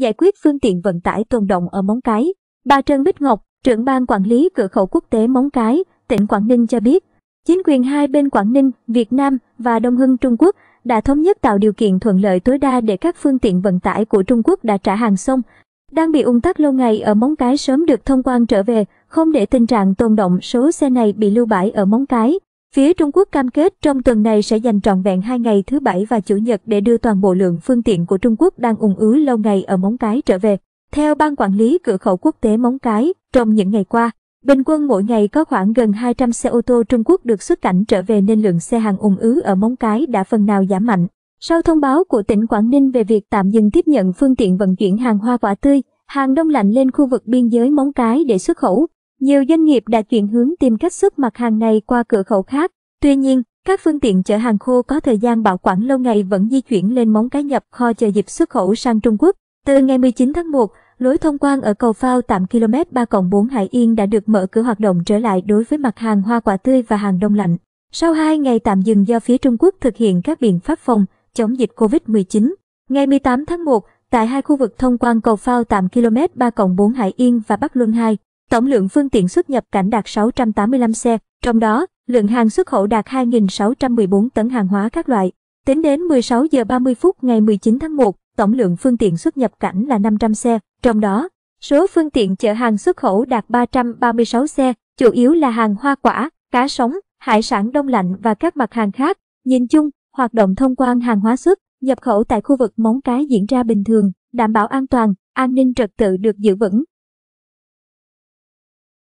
giải quyết phương tiện vận tải tồn động ở Móng Cái. Bà Trần Bích Ngọc, trưởng ban quản lý cửa khẩu quốc tế Móng Cái, tỉnh Quảng Ninh cho biết, chính quyền hai bên Quảng Ninh, Việt Nam và Đông Hưng Trung Quốc đã thống nhất tạo điều kiện thuận lợi tối đa để các phương tiện vận tải của Trung Quốc đã trả hàng xong, đang bị ung tắc lâu ngày ở Móng Cái sớm được thông quan trở về, không để tình trạng tồn động số xe này bị lưu bãi ở Móng Cái. Phía Trung Quốc cam kết trong tuần này sẽ dành trọn vẹn hai ngày thứ Bảy và Chủ nhật để đưa toàn bộ lượng phương tiện của Trung Quốc đang ủng ứ lâu ngày ở Móng Cái trở về. Theo Ban Quản lý Cửa khẩu Quốc tế Móng Cái, trong những ngày qua, bình quân mỗi ngày có khoảng gần 200 xe ô tô Trung Quốc được xuất cảnh trở về nên lượng xe hàng ủng ứ ở Móng Cái đã phần nào giảm mạnh. Sau thông báo của tỉnh Quảng Ninh về việc tạm dừng tiếp nhận phương tiện vận chuyển hàng hoa quả tươi, hàng đông lạnh lên khu vực biên giới Móng Cái để xuất khẩu, nhiều doanh nghiệp đã chuyển hướng tìm cách xuất mặt hàng này qua cửa khẩu khác. Tuy nhiên, các phương tiện chở hàng khô có thời gian bảo quản lâu ngày vẫn di chuyển lên móng cái nhập kho chờ dịp xuất khẩu sang Trung Quốc. Từ ngày 19 tháng 1, lối thông quan ở cầu phao tạm km 3 4 Hải Yên đã được mở cửa hoạt động trở lại đối với mặt hàng hoa quả tươi và hàng đông lạnh. Sau 2 ngày tạm dừng do phía Trung Quốc thực hiện các biện pháp phòng chống dịch COVID-19, ngày 18 tháng 1, tại hai khu vực thông quan cầu phao tạm km 3 4 Hải Yên và Bắc Luân 2, Tổng lượng phương tiện xuất nhập cảnh đạt 685 xe, trong đó, lượng hàng xuất khẩu đạt 2.614 tấn hàng hóa các loại. Tính đến 16 giờ 30 phút ngày 19 tháng 1, tổng lượng phương tiện xuất nhập cảnh là 500 xe, trong đó, số phương tiện chở hàng xuất khẩu đạt 336 xe, chủ yếu là hàng hoa quả, cá sống, hải sản đông lạnh và các mặt hàng khác. Nhìn chung, hoạt động thông quan hàng hóa xuất, nhập khẩu tại khu vực móng cái diễn ra bình thường, đảm bảo an toàn, an ninh trật tự được giữ vững.